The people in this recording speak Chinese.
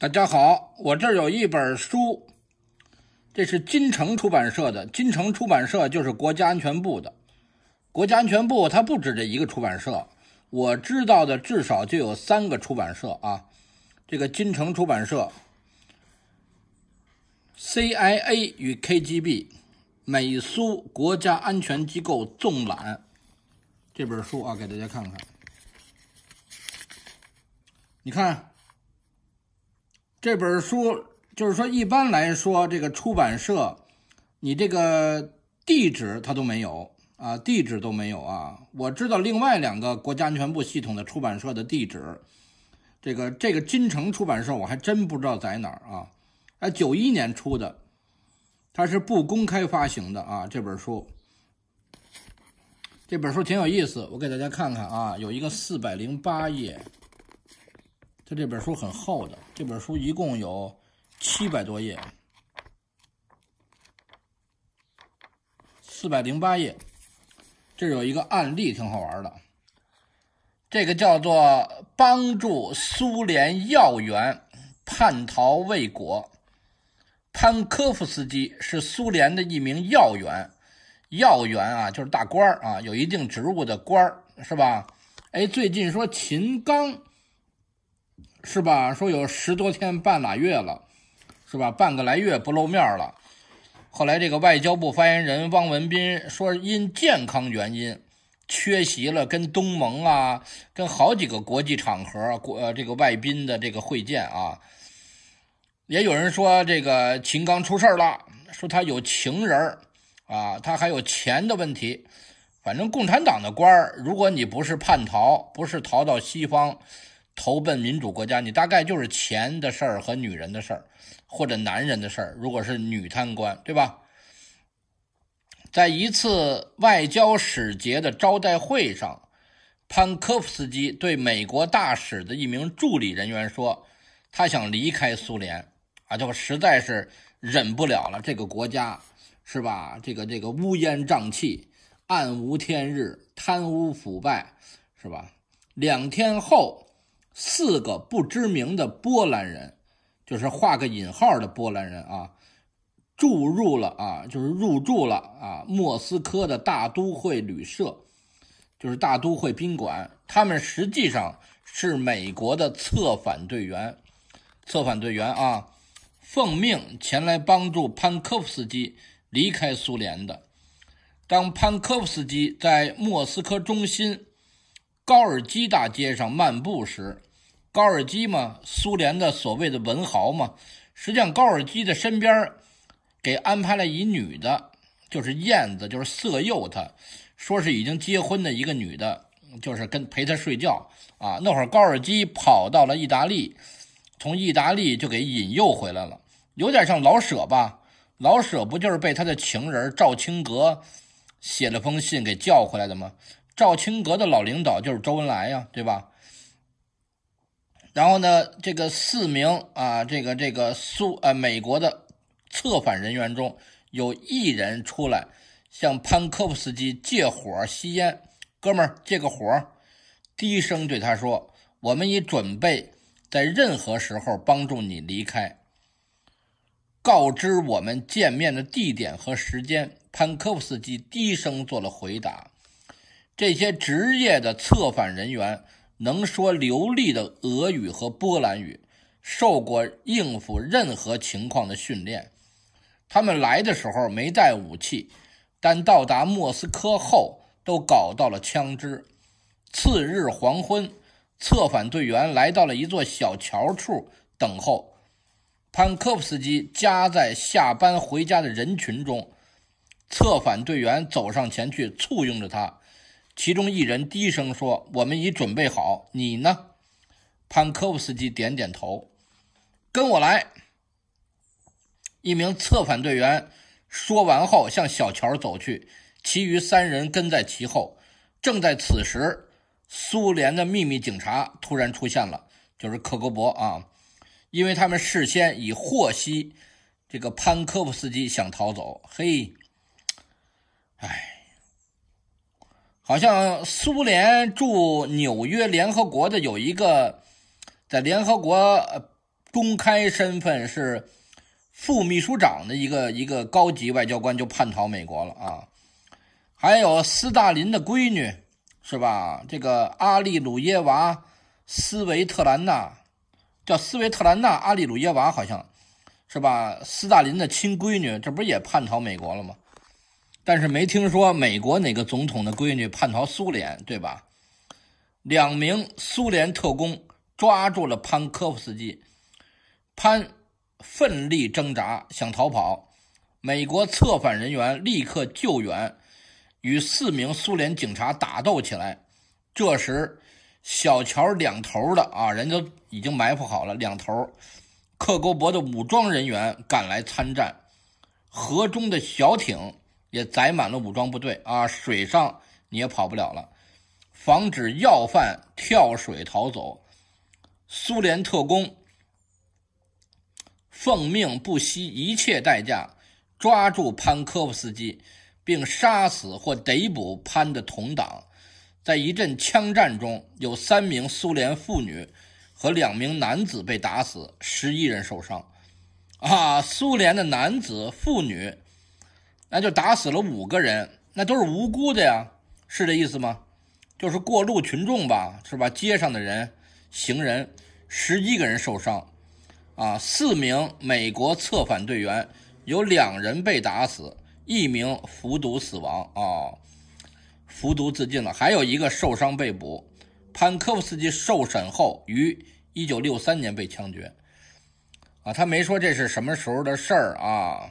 大家好，我这儿有一本书，这是金城出版社的。金城出版社就是国家安全部的。国家安全部它不止这一个出版社，我知道的至少就有三个出版社啊。这个金城出版社《CIA 与 KGB：美苏国家安全机构纵览》这本书啊，给大家看看。你看。这本书就是说，一般来说，这个出版社，你这个地址它都没有啊，地址都没有啊。我知道另外两个国家安全部系统的出版社的地址，这个这个金城出版社我还真不知道在哪儿啊。哎，九一年出的，它是不公开发行的啊。这本书，这本书挺有意思，我给大家看看啊，有一个四百零八页。这本书很厚的，这本书一共有七百多页，四百零八页。这有一个案例挺好玩的，这个叫做帮助苏联要员叛逃未果。潘科夫斯基是苏联的一名要员，要员啊就是大官啊，有一定职务的官是吧？哎，最近说秦刚。是吧？说有十多天半拉月了，是吧？半个来月不露面了。后来这个外交部发言人汪文斌说，因健康原因缺席了跟东盟啊、跟好几个国际场合国这个外宾的这个会见啊。也有人说这个秦刚出事了，说他有情人啊，他还有钱的问题。反正共产党的官如果你不是叛逃，不是逃到西方。投奔民主国家，你大概就是钱的事儿和女人的事儿，或者男人的事儿。如果是女贪官，对吧？在一次外交使节的招待会上，潘科夫斯基对美国大使的一名助理人员说：“他想离开苏联，啊，就实在是忍不了了。这个国家，是吧？这个这个乌烟瘴气、暗无天日、贪污腐败，是吧？两天后。”四个不知名的波兰人，就是画个引号的波兰人啊，注入了啊，就是入住了啊，莫斯科的大都会旅社，就是大都会宾馆。他们实际上是美国的策反队员，策反队员啊，奉命前来帮助潘科夫斯基离开苏联的。当潘科夫斯基在莫斯科中心。高尔基大街上漫步时，高尔基嘛，苏联的所谓的文豪嘛，实际上高尔基的身边给安排了一女的，就是燕子，就是色诱他，说是已经结婚的一个女的，就是跟陪他睡觉啊。那会儿高尔基跑到了意大利，从意大利就给引诱回来了，有点像老舍吧？老舍不就是被他的情人赵青格写了封信给叫回来的吗？赵青阁的老领导就是周恩来呀，对吧？然后呢，这个四名啊，这个这个苏呃美国的策反人员中有一人出来向潘科夫斯基借火吸烟，哥们儿借个火，低声对他说：“我们已准备在任何时候帮助你离开，告知我们见面的地点和时间。”潘科夫斯基低声做了回答。这些职业的策反人员能说流利的俄语和波兰语，受过应付任何情况的训练。他们来的时候没带武器，但到达莫斯科后都搞到了枪支。次日黄昏，策反队员来到了一座小桥处等候。潘科夫斯基夹在下班回家的人群中，策反队员走上前去，簇拥着他。其中一人低声说：“我们已准备好，你呢？”潘科夫斯基点点头，“跟我来。”一名策反队员说完后，向小乔走去，其余三人跟在其后。正在此时，苏联的秘密警察突然出现了，就是克格勃啊，因为他们事先已获悉这个潘科夫斯基想逃走。嘿，哎。好像苏联驻纽约联合国的有一个，在联合国公开身份是副秘书长的一个一个高级外交官就叛逃美国了啊，还有斯大林的闺女是吧？这个阿利鲁耶娃·斯维特兰娜，叫斯维特兰娜·阿利鲁耶娃，好像是吧？斯大林的亲闺女，这不是也叛逃美国了吗？但是没听说美国哪个总统的闺女叛逃苏联，对吧？两名苏联特工抓住了潘科夫斯基，潘奋力挣扎想逃跑，美国策反人员立刻救援，与四名苏联警察打斗起来。这时，小桥两头的啊，人家已经埋伏好了，两头克格勃的武装人员赶来参战，河中的小艇。也载满了武装部队啊，水上你也跑不了了。防止要犯跳水逃走，苏联特工奉命不惜一切代价抓住潘科夫斯基，并杀死或逮捕潘的同党。在一阵枪战中，有三名苏联妇女和两名男子被打死，十一人受伤。啊，苏联的男子、妇女。那就打死了五个人，那都是无辜的呀，是这意思吗？就是过路群众吧，是吧？街上的人、行人，十一个人受伤，啊，四名美国策反队员，有两人被打死，一名服毒死亡啊，服毒自尽了，还有一个受伤被捕。潘科夫斯基受审后，于一九六三年被枪决，啊，他没说这是什么时候的事儿啊。